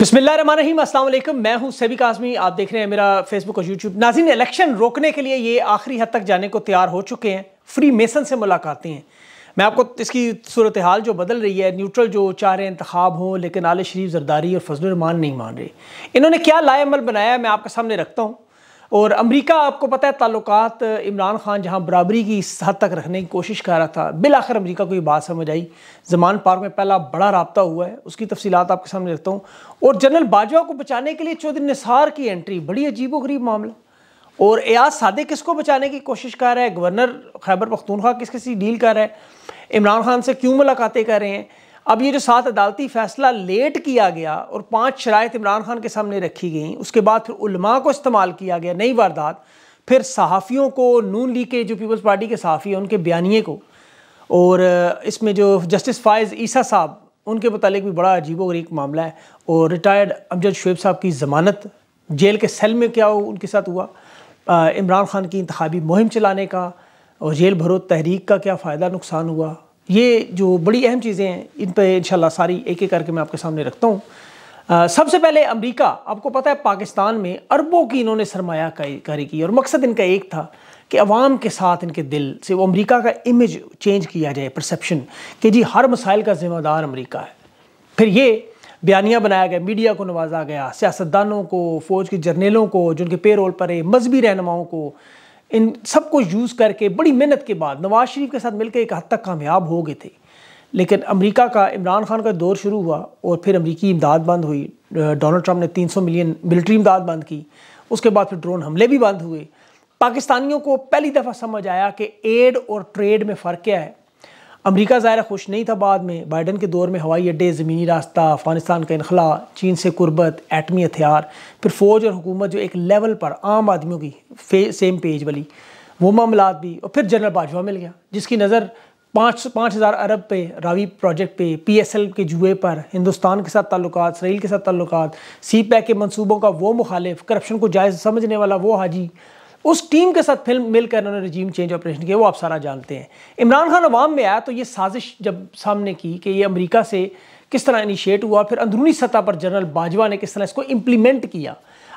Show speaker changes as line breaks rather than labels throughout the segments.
बिस्मिल्लाम असल मैं हूं सभी काजमी आप देख रहे हैं मेरा फेसबुक और यूट्यूब नाजिन इलेक्शन रोकने के लिए ये आखिरी हद तक जाने को तैयार हो चुके हैं फ्री मेसन से मुलाकातें हैं मैं आपको इसकी सूरत हाल जो बदल रही है न्यूट्रल जो चाह रहे इंतखब हों लेकिन आल शरीफ जरदारी और फजलरमान नहीं मान रहे इन्होंने क्या लाएमल बनाया मैं आपके सामने रखता हूँ और अमेरिका आपको पता है ताल्लुकात इमरान खान जहां बराबरी की इस हद तक रखने की कोशिश कर रहा था बिल आखिर अमरीका को ये बात समझ आई जमान पार्क में पहला बड़ा रबता हुआ है उसकी तफसीत आपके सामने रखता हूँ और जनरल बाजवा को बचाने के लिए चौधरी निसार की एंट्री बड़ी अजीब व गरीब मामला और एयाज किस किसको बचाने की कोशिश कर रहा है गवर्नर खैबर पख्तूनखा किस किसी डील कर रहा है इमरान खान से क्यों मुलाकातें कर रहे हैं अब ये जो सात अदालती फैसला लेट किया गया और पांच शरात इमरान खान के सामने रखी गई उसके बाद फिर उलमा को इस्तेमाल किया गया नई वारदात फिर सहाफ़ियों को नून लीग के जो पीपल्स पार्टी के सहाफ़ी हैं उनके बयानिए को और इसमें जो जस्टिस फ़ायज़ ईसा साहब उनके मतलब भी बड़ा अजीब और एक मामला है और रिटायर्ड अमजद शुब साहब की ज़मानत जेल के सेल में क्या उनके साथ हुआ इमरान खान की इंतबी मुहिम चलाने का और जेल भरो तहरीक का क्या फ़ायदा नुकसान हुआ ये जो बड़ी अहम चीज़ें हैं इन पर इंशाल्लाह सारी एक एक करके मैं आपके सामने रखता हूँ सबसे पहले अमेरिका आपको पता है पाकिस्तान में अरबों की इन्होंने सरमाया कारी की और मकसद इनका एक था कि अवाम के साथ इनके दिल से वो अमेरिका का इमेज चेंज किया जाए परसेप्शन कि जी हर मसाइल का जिम्मेदार अमरीका है फिर ये बयानियाँ बनाया गया मीडिया को नवाजा गया सियासतदानों को फौज के जर्नलों को जिनके पेरोल पर है मजहबी रहनुमाओं को इन सब को यूज़ करके बड़ी मेहनत के बाद नवाज शरीफ के साथ मिलकर एक हद तक कामयाब हो गए थे लेकिन अमेरिका का इमरान खान का दौर शुरू हुआ और फिर अमेरिकी इमदाद बंद हुई डोनाल्ड ट्रंप ने 300 मिलियन मिलिट्री इमदाद बंद की उसके बाद फिर ड्रोन हमले भी बंद हुए पाकिस्तानियों को पहली दफ़ा समझ आया कि एड और ट्रेड में फ़र्क क्या है अमरीका ज़ाहिर खुश नहीं था बाद में बाइडन के दौर में हवाई अड्डे ज़मीनी रास्ता अफगानिस्तान का इनखला चीन से कुर्बत एटमी हथियार फिर फ़ौज और हुकूमत जो एक लेवल पर आम आदमियों की सेम पेज वाली वो मामला भी और फिर जनरल बाजवा मिल गया जिसकी नज़र पाँच पाँच हज़ार अरब पे रावी प्रोजेक्ट पे पीएसएल के जुए पर हिंदुस्तान के साथ ताल्लुक इसराइल के साथ ताल्लुक सी पैक के मनसूबों का वो मुखालिफ करप्शन को जायज़ समझने वाला वो हाजी उस टीम के साथ फिल्म मिलकर इन्होंने रजीम चेंज ऑपरेशन किया वो आप सारा जानते हैं इमरान खान अवाम में आया तो ये साजिश जब सामने की कि ये अमेरिका से किस तरह इनिशिएट हुआ फिर अंदरूनी सतह पर जनरल बाजवा ने किस तरह इसको इम्प्लीमेंट किया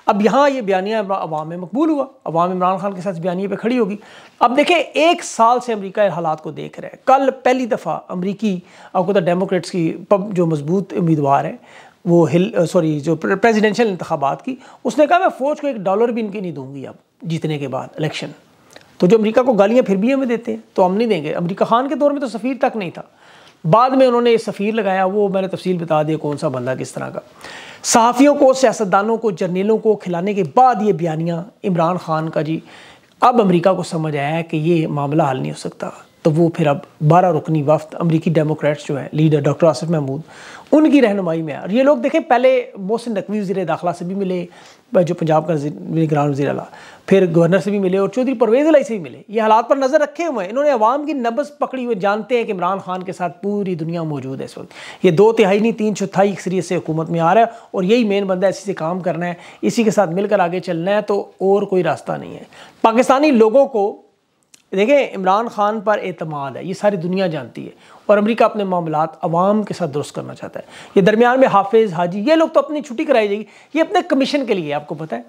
अब यहाँ ये बयानिया अवाम में मकबूल हुआ अवाम इमरान खान के साथ बयानिए पर खड़ी होगी अब देखें एक साल से अमेरिका हालात को देख रहे हैं कल पहली दफ़ा अमरीकी आपको तो डेमोक्रेट्स की पब जो मजबूत उम्मीदवार हैं वो हिल सॉरी जो प्रेसिडेंशियल इंतबात की उसने कहा मैं फ़ौज को एक डॉलर भी इनकी नहीं दूंगी अब जीतने के बाद इलेक्शन तो जो अमेरिका को गालियाँ फिर भी हमें देते हैं तो हम नहीं देंगे अमरीका खान के दौर में तो सफ़ीर तक नहीं था बाद में उन्होंने सफ़ीर लगाया वो मैंने तफसील बता दिया कौन सा बंदा किस तरह का सहाफ़ियों को सियासतदानों को जर्नेलों को खिलाने के बाद ये बयानियाँ इमरान खान का जी अब अमरीका को समझ आया है कि ये मामला हल नहीं हो सकता तो वो फिर अब बारह रुकनी वफ्त अमरीकी डेमोक्रेट्स जो है लीडर डॉक्टर आसिफ महमूद उनकी रहनमाई में और ये लोग देखें पहले मोहसिन नकवी वजी दाखिला से भी मिले जो पंजाब का निगरान वजी अला फिर गवर्नर से भी मिले और चौधरी परवेज अलाई से भी मिले ये हालात पर नज़र रखे हुए हैं इन्होंने अवाम की नब्स पकड़ी हुए जानते हैं कि इमरान खान के साथ पूरी दुनिया मौजूद है इस वक्त ये दो तिहाई नहीं तीन चौथाई अक्सरीत से हुकूमत में आ रहा है और यही मेन बंदा है इसी से काम करना है इसी के साथ मिलकर आगे चलना है तो और कोई रास्ता नहीं है पाकिस्तानी लोगों को देखें इमरान खान पर अतमाद है ये सारी दुनिया जानती है और अमरीका अपने मामला आवाम के साथ दुरुस्त करना चाहता है ये दरमियान में हाफिज़ हाजी ये लोग तो अपनी छुट्टी कराई जाएगी ये अपने कमीशन के लिए आपको पता है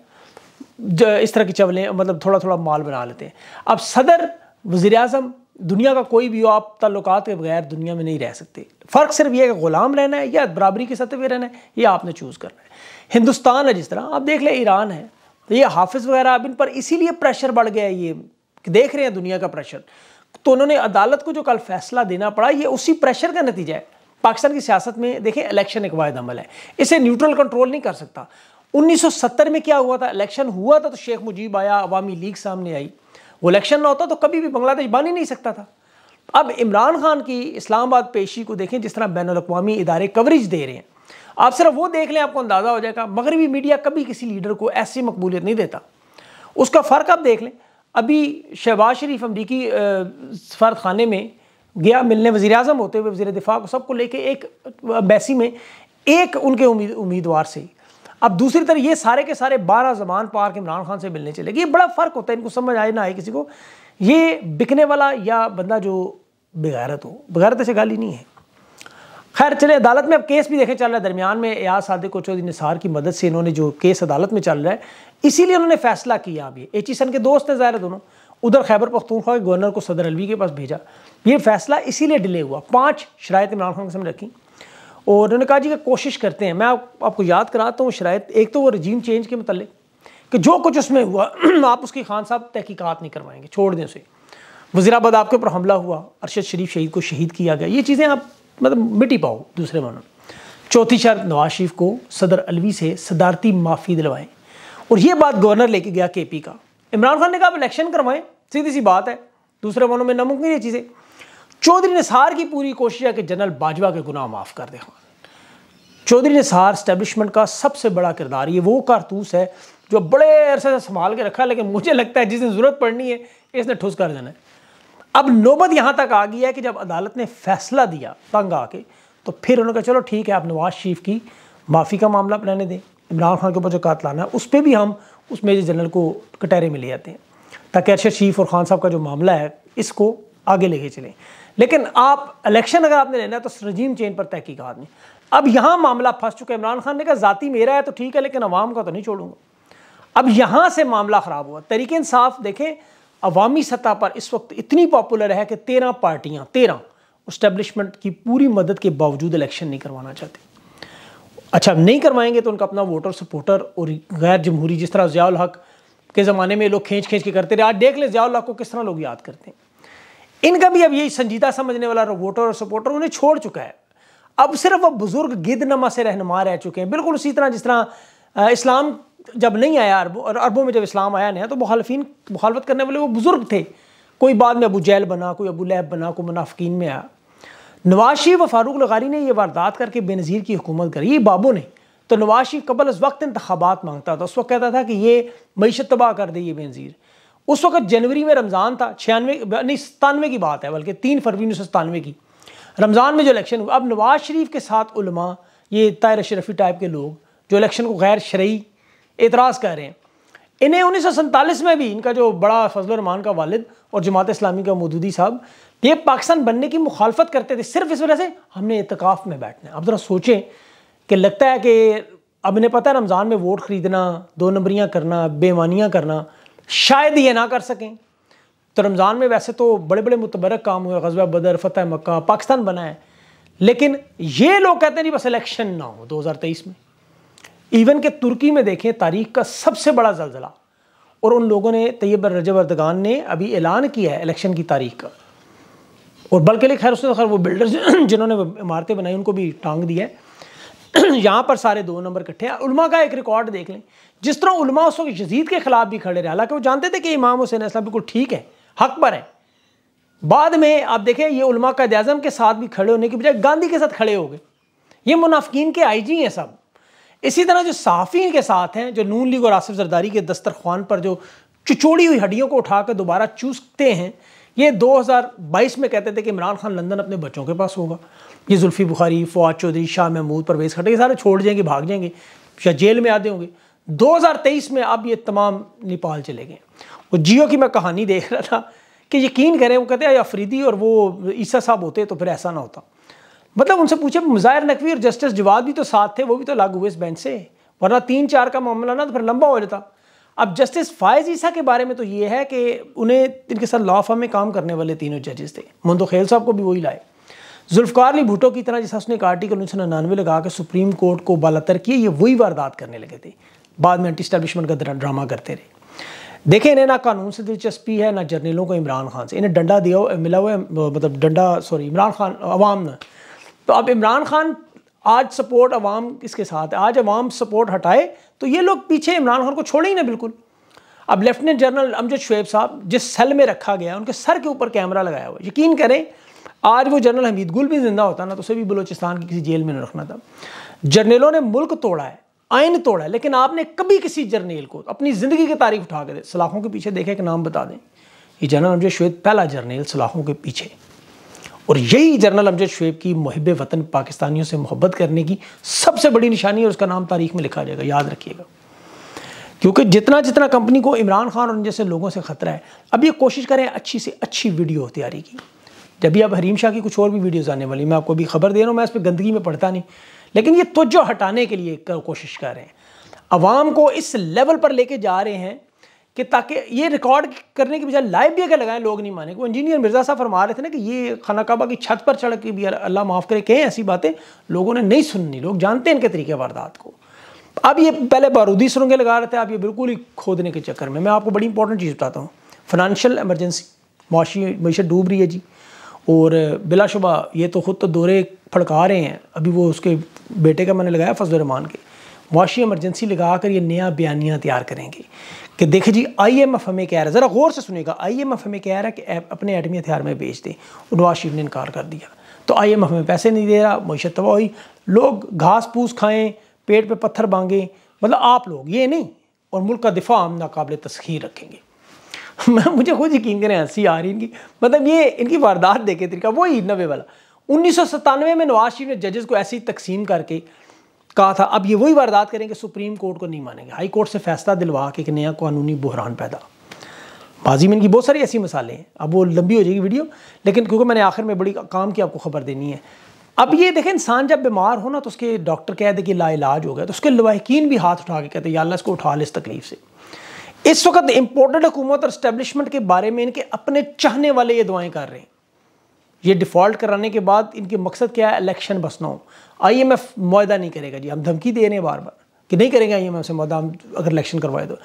जो इस तरह की चवलें मतलब थोड़ा थोड़ा माल बना लेते हैं अब सदर वज़ी अजम दुनिया का कोई भी हो आप तल्लुक के बगैर दुनिया में नहीं रह सकते फ़र्क सिर्फ ये है कि ग़ुलाम रहना है या बराबरी के सतह पर रहना है ये आपने चूज़ करना है हिंदुस्तान है जिस तरह आप देख लें ईरान है तो ये हाफिज़ वगैरह अब इन पर इसीलिए प्रेशर बढ़ गया है ये देख रहे हैं दुनिया का प्रेशर तो उन्होंने अदालत को जो कल फैसला देना पड़ा ये उसी प्रेशर का नतीजा है पाकिस्तान की सियासत में देखें इलेक्शन एक वायद अमल है इसे न्यूट्रल कंट्रोल नहीं कर सकता 1970 में क्या हुआ था इलेक्शन हुआ था तो शेख मुजीब आया अवामी लीग सामने आई वो इलेक्शन ना होता तो कभी भी बांग्लादेश बन ही नहीं सकता था अब इमरान खान की इस्लामाबाद पेशी को देखें जिस तरह बैन अवी इदारे कवरेज दे रहे हैं आप सिर्फ वो देख लें आपको अंदाज़ा हो जाएगा मगरबी मीडिया कभी किसी लीडर को ऐसी मकबूलियत नहीं देता उसका फ़र्क आप देख लें अभी शहबाज शरीफ अमरीकी सफारत खाने में गया मिलने वज़ी अजम होते हुए वज़ी दिफा को सबको लेके एक अम्बेसी में एक उनके उम्मीद उम्मीदवार से अब दूसरी तरफ ये सारे के सारे बारह जबान पार के इमरान खान से मिलने चले गए ये बड़ा फ़र्क होता है इनको समझ आए ना आए किसी को ये बिकने वाला या बंदा जो बग़ैरत हो बगैरत से गाली नहीं है खैर चले अदालत में अब केस भी देखें चल रहा है दरमियान में एयाज सादिक चौधरी निसार की मदद से इन्होंने जो केस अदालत में चल रहा है इसीलिए उन्होंने फैसला किया अब ये सन के दोस्त हैं ज़ाहिर दोनों उधर खैबर पख्तूनख्वा के गवर्नर को सदर अलवी के पास भेजा ये फैसला इसीलिए डिले हुआ पाँच शराय इमरान खान के सामने रखी और उन्होंने कहा जी कि कोशिश करते हैं मैं आप, आपको याद कराता तो हूँ शरात एक तो वो रजीम चेंज के मतलब कि जो कुछ उसमें हुआ आप उसकी खान साहब तहकीकात नहीं करवाएंगे छोड़ दें उसे वजीराबाद आपके ऊपर हमला हुआ अरशद शरीफ शहीद को शहीद किया गया ये चीज़ें आप मतलब मिट्टी पाओ दूसरे मानो चौथी शर्त नवाज शरीफ को सदर अलवी से सदारती माफ़ी दिलवाएं और ये बात गवर्नर लेके गया के पी का इमरान खान ने कहा आप इलेक्शन करवाएं सीधी सी बात है दूसरे मानों में नामुमकिन ये चीज़ें चौधरी निसार की पूरी कोशिश है कि जनरल बाजवा के गुनाह माफ़ कर दे चौधरी निसार स्टैब्लिशमेंट का सबसे बड़ा किरदार ये वो कारतूस है जो बड़े अरसे से संभाल के रखा है लेकिन मुझे लगता है जिस दिन ज़रूरत पड़नी है इसने ठुस कर देना है अब नौबत यहाँ तक आ गई है कि जब अदालत ने फैसला दिया तंग आके तो फिर उन्होंने कहा चलो ठीक है आप नवाज शरीफ की माफ़ी का मामला अपनाने दें इमरान खान के ऊपर जो कात लाना है उस पर भी हम उस मेजर जनरल को कटहरे में ले जाते हैं ताकि अरशद शरीफ और खान साहब का जो मामला है इसको आगे लेके चलें लेकिन आप इलेक्शन अगर आपने लेना है तो रजीम चेन पर तहकीकत में अब यहाँ मामला फंस चुका है इमरान खान ने कहा ज़ाती मेरा है तो ठीक है लेकिन आवाम का तो नहीं छोड़ूंगा अब यहाँ से मामला ख़राब हुआ तरीके इंसाफ देखें अवामी सतह पर इस वक्त इतनी पॉपुलर है कि तेरह पार्टियाँ तेरह उस्टेब्लिशमेंट की पूरी मदद के बावजूद इलेक्शन नहीं करवाना चाहती अच्छा नहीं करवाएंगे तो उनका अपना वोटर सपोर्टर और गैर जमहूरी जिस तरह जयाल हक के ज़माने में लोग खींच खींच के करते रहे आज देख लें जयाल हक को किस तरह लोग याद करते हैं इनका भी अब यही संजीदा समझने वाला वोटर और सपोर्टर उन्हें छोड़ चुका है अब सिर्फ वह बुज़ुर्ग गिद नमा से रहनमा रह चुके हैं बिल्कुल उसी तरह जिस तरह इस्लाम जब नहीं आया अरब और अरबों में जब इस्लाम आया नहीं तो मुखालफिन मुखालफत करने वाले वो बुज़ुर्ग थे कोई बाद में अबू जैल बना कोई अबू लहब बना कोई मुनाफिकीन में आया नवाज शरीफ व फारूक लगारी ने यह वारदात करके बेनज़ीर की हुकूमत करी ये बाबू ने तो नवाज शरीफ कबल उस वक्त इंतबात मांगता था उस वक्त कहता था कि ये मीशत तबाह कर दे ये बेनज़ीर उस वक्त जनवरी में रमज़ान था छियानवे नहीं सतानवे की बात है बल्कि तीन फरवरी उन्नीस सौ सतानवे की रमज़ान में जो इलेक्शन हुआ अब नवाज शरीफ के साथ उलमा ये तायर शरफी टाइप के लोग जो इलेक्शन को गैर शरीय एतराज़ कह रहे हैं इन्हें उन्नीस में भी इनका जो बड़ा फजल रहमान का वालिद और जमात इस्लामी का मदूदी साहब ये पाकिस्तान बनने की मुखालफत करते थे सिर्फ इस वजह से हमने इतकाफ़ में बैठना है अब ज़रा सोचें कि लगता है कि अब इन्हें पता है रमज़ान में वोट ख़रीदना दो नंबरियाँ करना बेमानियाँ करना शायद ये ना कर सकें तो रमज़ान में वैसे तो बड़े बड़े मुतबरक काम हुए गजबा बदर फतेह मक्का पाकिस्तान बनाए लेकिन ये लोग कहते हैं नहीं बस इलेक्शन ना हो 2023 में इवन के तुर्की में देखें तारीख का सबसे बड़ा जलजला और उन लोगों ने तैयब रजब अर्दगान ने अभी ऐलान किया है इलेक्शन की तारीख का और बल्कि लिए खैर उसने तो खैर वो बिल्डर्स जिन्होंने इमारतें बनाई उनको भी टांग दिया है यहाँ पर सारे दो नंबर इकट्ठे हैं उलमा का एक रिकॉर्ड देख लें जिस तरह उलमा उस वक्त यजीद के खिलाफ भी खड़े रहे हालांकि वो जानते थे कि इमाम हुसैन असलम बिल्कुल ठीक है हक पर है बाद में आप देखें ये उलमा कैद अजम के साथ भी खड़े होने की बजाय गांधी के साथ खड़े हो गए ये मुनाफिन के जी हैं सब इसी तरह जो साफ़ी के साथ हैं जो नून लीग और आसिफ जरदारी के दस्तरखान पर जो चिचोड़ी हुई हड्डियों को उठाकर दोबारा चूसते हैं ये 2022 में कहते थे कि इमरान खान लंदन अपने बच्चों के पास होगा ये जुल्फ़ी बुखारी फवाद चौधरी शाह महमूद परवेज खटे ये सारे छोड़ जाएंगे भाग जाएंगे या जेल में आते होंगे 2023 में अब ये तमाम नेपाल चले गए वो जियो की मैं कहानी देख रहा था कि यकीन करें वो कहते हैं अफरीदी और वो ईसा साहब होते तो फिर ऐसा ना होता मतलब उनसे पूछे मुजाहिर नकवी और जस्टिस जवाब भी तो साथ थे वो भी तो लागू हुए इस बेंच से वरना तीन चार का मामला ना तो फिर लंबा हो जाता अब जस्टिस फायज ईसा के बारे में तो ये है कि उन्हें इनके साथ लॉ फॉर्म में काम करने वाले तीनों जजेस थे मुंदो खेल साहब को भी वही लाए जुल्फकार अली भुटो की तरह जैसा उसने एक आर्टिकल उन्नीस सौ निन्यानवे लगा के सुप्रीम कोर्ट को बालतर किए ये वही वारदात करने लगे थे बाद में एंटी स्टैब्लिशमेंट का ड्रामा करते रहे देखें इन्हें ना कानून से दिलचस्पी है ना जर्नलों को इमरान खान से इन्हें डंडा दिया मिला हुआ मतलब डंडा सॉरी इमरान खान अवाम ने तो अब इमरान खान आज सपोर्ट अवाम इसके साथ है आज अवाम सपोर्ट हटाए तो ये लोग पीछे इमरान खान को छोड़े ही ना बिल्कुल अब लेफ्टिनेंट जनरल अमजद शुएब साहब जिस सेल में रखा गया उनके सर के ऊपर कैमरा लगाया हुआ यकीन करें आज वो जनरल हमीद गुल भी जिंदा होता ना तो उसे भी बलोचिस्तान की किसी जेल में नहीं रखना था जर्नेलों ने मुल्क तोड़ा है आइन तोड़ा है लेकिन आपने कभी किसी जर्नेल को अपनी ज़िंदगी की तारीफ उठा कर दे सलाखों के पीछे देखे एक नाम बता दें ये जनरल अमजद शुएब पहला जर्नेल सलाखों के पीछे और यही जनरल अमजद शुएब की मुहब वतन पाकिस्तानियों से मोहब्बत करने की सबसे बड़ी निशानी है उसका नाम तारीख में लिखा जाएगा याद रखिएगा क्योंकि जितना जितना कंपनी को इमरान खान और जैसे लोगों से ख़तरा है अब ये कोशिश करें अच्छी से अच्छी वीडियो तैयारी की जब भी अब हरीम शाह की कुछ और भी वीडियोज़ आने वाली मैं आपको भी खबर दे रहा हूँ मैं इस पर गंदगी में पढ़ता नहीं लेकिन ये तोज्जो हटाने के लिए कोशिश कर रहे हैं आवाम को इस लेवल पर लेके जा रहे हैं कि ताकि ये रिकॉर्ड करने के बजाय लाइव भी अगर लगाएं लोग नहीं माने वो इंजीनियर मिर्ज़ा साहब फरमा रहे थे ना कि ये खाना काबा की छत पर चढ़ के भी अल्लाह माफ़ करे कहें ऐसी बातें लोगों ने नहीं सुननी लोग जानते हैं इनके तरीके वारदात को अब ये पहले बारूदी सुरंगे लगा रहे थे आप ये बिल्कुल ही खोदने के चक्कर में मैं आपको बड़ी इंपॉर्टेंट चीज़ बताता हूँ फाइनेंशियल एमरजेंसी मुशी मीशत डूब रही है जी और बिलाशुबा ये तो ख़ुद तो दौरे फड़का रहे हैं अभी वो उसके बेटे का मैंने लगाया फजल रमान के मुशी एमरजेंसी लगा कर ये नया बयानियाँ तैयार करेंगे कि देखे जी आई एम एफ हमें कह रहा है ज़रा गौर से सुनेगा आई एम एफ हमें कह रहा है कि अपने एटमी हथियार में बेच दें नवाज शरीफ ने इनकार कर दिया तो आई एम एफ हमें पैसे नहीं दे रहा मीशत तबाह हुई लोग घास फूस खाएँ पेट पर पे पत्थर बांगें मतलब आप लोग ये नहीं और मुल्क का दिफा हम नाकबले तस्खीर रखेंगे मुझे खुद यकीन करें हंसी आ रही इनकी मतलब ये इनकी वारदात देखे तरीका वही नबे वाला उन्नीस सौ सतानवे में नवाज शरीफ ने जजेस को ऐसी तकसीम करके कहा था अब ये वही वारदात करेंगे सुप्रीम कोर्ट को नहीं मानेंगे हाई कोर्ट से फैसला दिलवा के एक नया कानूनी बहरान पैदा बाजी में इनकी बहुत सारी ऐसी मिसालें हैं अब वो लंबी हो जाएगी वीडियो लेकिन क्योंकि मैंने आखिर में बड़ी काम की आपको खबर देनी है अब ये देखें इंसान जब बीमार हो ना तो उसके डॉक्टर कह दे कि ला इलाज हो गया तो उसके लवाकिन भी हाथ उठा के कहते हैं अल्लाह इसको उठा ले इस तकलीफ से इस वक्त इंपोर्टेंट हुकूमत और स्टेबलिशमेंट के बारे में इनके अपने चाहने वाले ये दुआएं कर रहे हैं ये डिफ़ॉल्ट कराने के बाद इनके मकसद क्या है इलेक्शन बसना हो आईएमएफ एम नहीं करेगा जी हम धमकी दे रहे हैं बार बार कि नहीं करेंगे आईएमएफ से हम अगर इलेक्शन करवाए तो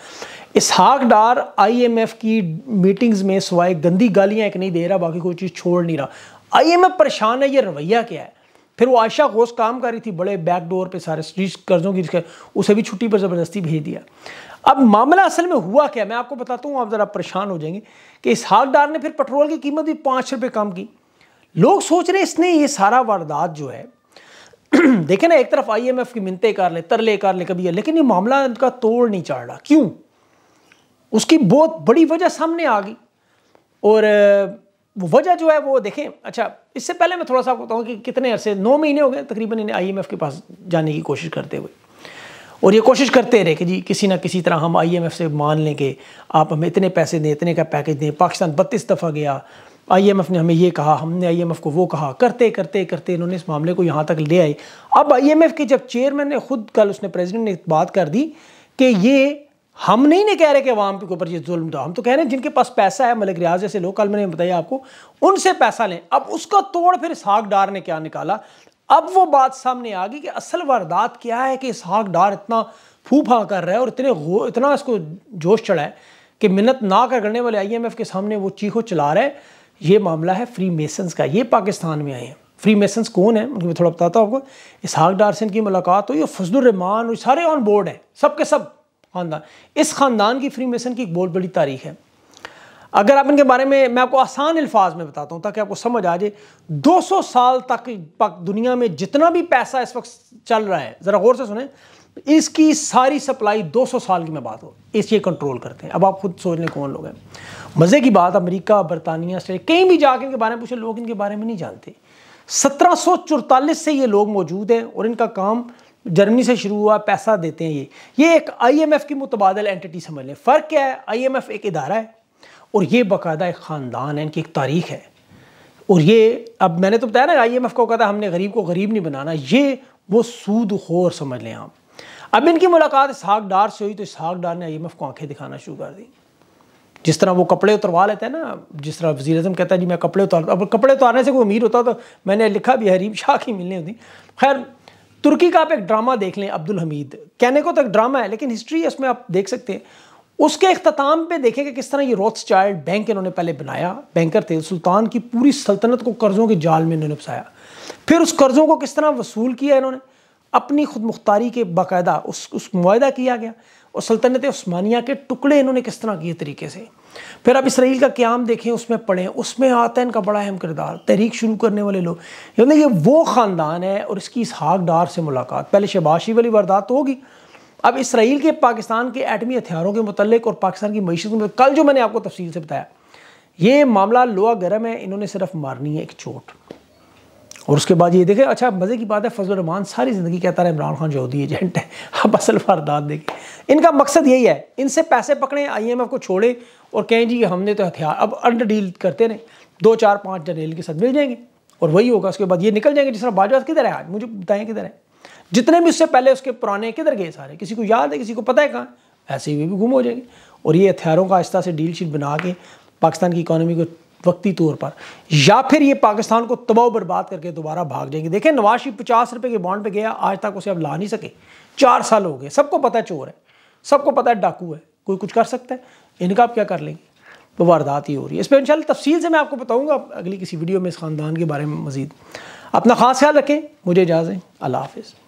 इसहाक डार आईएमएफ की मीटिंग्स में सवाए गंदी गालियाँ एक नहीं दे रहा बाकी कोई चीज़ छोड़ नहीं रहा आईएमएफ परेशान है ये रवैया क्या है फिर वो आयशा घोष काम कर रही थी बड़े बैकडोर पर सारे स्ट्रीट कर्जों की उसे भी छुट्टी पर ज़बरदस्ती भेज दिया अब मामला असल में हुआ क्या मैं आपको बताता हूँ आप ज़रा परेशान हो जाएंगे कि इसहाक डार ने फिर पेट्रोल की कीमत भी पाँच रुपये कम की लोग सोच रहे इसने ये सारा वारदात जो है देखें ना एक तरफ आई एम एफ की मिनते कर ले तरले कर ले कभी है लेकिन ये मामला इनका तोड़ नहीं चाड़ रहा क्यों उसकी बहुत बड़ी वजह सामने आ गई और वो वजह जो है वो देखें अच्छा इससे पहले मैं थोड़ा सा बताऊँ कि कितने अरसे नौ महीने हो गए तकरीबन इन्हें एफ के पास जाने की कोशिश करते हुए और ये कोशिश करते रहे कि जी किसी ना किसी तरह हम आईएमएफ से मान लेंगे आप हमें इतने पैसे दें इतने का पैकेज दें पाकिस्तान बत्तीस दफ़ा गया आईएमएफ ने हमें ये कहा हमने आईएमएफ को वो कहा करते करते करते इन्होंने इस मामले को यहाँ तक ले आए अब आईएमएफ के जब चेयरमैन ने खुद कल उसने प्रेसिडेंट ने बात कर दी कि ये हम नहीं कह रहे कि अवाम के ऊपर ये जुल्म था हम तो कह रहे हैं जिनके पास पैसा है मलिक रियाज जैसे लोग कल मैंने बताया आपको उनसे पैसा लें अब उसका तोड़ फिर साग डार ने क्या निकाला अब वो बात सामने आ गई कि असल वारदात क्या है कि साग डार इतना फूफा कर रहा है और इतने इतना इसको जोश चढ़ा है कि मिन्नत ना कर करने वाले आईएमएफ के सामने वो चीखो चला रहे हैं ये मामला है फ्री मेसन्स का ये पाकिस्तान में आए हैं फ्री मेसन्स कौन है उनको मैं थोड़ा बताता हूँ आपको इसहाक डारसन की मुलाकात हुई और फजलरहमान और सारे ऑन बोर्ड हैं सब के सब ख़ानदान इस ख़ानदान की फ्री मेसन की एक बहुत बड़ी तारीख है अगर आप इनके बारे में मैं आपको आसान अल्फाज में बताता हूँ ताकि आपको समझ आ जाए सौ साल तक दुनिया में जितना भी पैसा इस वक्त चल रहा है ज़रा गौर से सुने इसकी सारी सप्लाई 200 साल की मैं बात हो इसलिए कंट्रोल करते हैं अब आप खुद सोच लें कौन लोग हैं मज़े की बात अमेरिका बरतानिया से कहीं भी जाकर इनके बारे में पूछे लोग इनके बारे में नहीं जानते सत्रह से ये लोग मौजूद हैं और इनका काम जर्मनी से शुरू हुआ पैसा देते हैं ये ये एक आईएमएफ की मुतबादल एंटिटी समझ लें फ़र्क क्या है आईएमएफ एक इदारा है और ये बाकायदा एक ख़ानदान है इनकी एक तारीख है और ये अब मैंने तो बताया ना आई एम एफ को कहा था हमने गरीब को गरीब नहीं बनाना ये वो सूद खोर समझ लें आप अब इनकी मुलाकात इसहाक डार से हुई तो इसहाक डार ने आई को आंखें दिखाना शुरू कर दी जिस तरह वो कपड़े उतरवा लेते हैं ना जिस तरह वजी अजम कहता है जी मैं कपड़े उतार अब कपड़े उतारने से कोई अमीर होता तो मैंने लिखा भी हरीब शाह की मिलने होती खैर तुर्की का आप एक ड्रामा देख लें अब्दुल हमीद कहने को तो एक ड्रामा है लेकिन हिस्ट्री है उसमें आप देख सकते हैं उसके अख्ताम पे देखें कि किस तरह ये रोथ्स चाइल्ड बैंक इन्होंने पहले बनाया बैंकर थे सुल्तान की पूरी सल्तनत को कर्ज़ों के जाल में इन्होंने फसाया फिर उस कर्ज़ों को किस तरह वसूल किया इन्होंने अपनी खुद मुख्तारी के बाकायदा उस उस मुआदा किया गया और सल्तनत स्मानिया के टुकड़े इन्होंने किस तरह किए तरीके से फिर आप इसराइल का क्याम देखें उसमें पढ़ें उसमें आता है इनका बड़ा अहम किरदार तहरीक शुरू करने वाले लोग यानी ये वो ख़ानदान है और इसकी इस हाक डार से मुलाकात पहले शबाशी वाली वारदात तो होगी अब इसराइल के पाकिस्तान के एटमी हथियारों के मतलब और पाकिस्तान की मीशत के कल जो मैंने आपको तफसील से बताया ये मामला लोहा गर्म है इन्होंने सिर्फ मारनी है एक चोट और उसके बाद ये देखें अच्छा मज़े की बात है फजल रहमान सारी ज़िंदगी कहता रहा इमरान खान जौदी एजेंट है अब असल वारदात देखें इनका मकसद यही है इनसे पैसे पकड़ें आईएमएफ को छोड़े और कहें जी हमने तो हथियार अब अंडर डील करते रहे दो चार पाँच जनेल के साथ मिल जाएंगे और वही होगा उसके बाद ये निकल जाएंगे जिस तरह बाजवा किधर है आज मुझे बताएं किधर है जितने भी उससे पहले उसके पुराने किधर गए सारे किसी को याद है किसी को पता है कहाँ ऐसे ही भी गुम हो जाएंगे और ये हथियारों का आस्था से डील शीट बना के पाकिस्तान की इकानमी को वक्ती तौर पर या फिर ये पाकिस्तान को तबाह बर्बाद करके दोबारा भाग जाएंगे देखें नवाज शरीफ पचास रुपये के बॉन्ड पे गया आज तक उसे अब ला नहीं सके चार साल हो गए सबको पता है चोर है सबको पता है डाकू है कोई कुछ कर सकता है इनका आप क्या कर लेंगे वो तो वारदात ही हो रही है इस पर इनशाला तफसील से मैं आपको बताऊँगा अगली किसी वीडियो में इस ख़ानदान के बारे में मज़ीद अपना ख़ास ख्याल रखें मुझे इजाज़ें अल्लाह हाफिज़